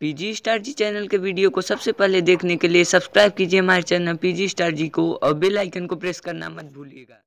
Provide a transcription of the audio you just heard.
PG star जी channel के video को सबसे पहले देखने के लिए सब्सक्राइब कीजिए हमारे चैनल पीजी स्टार जी को और बेल आइकन को प्रेस करना मत भूलिएगा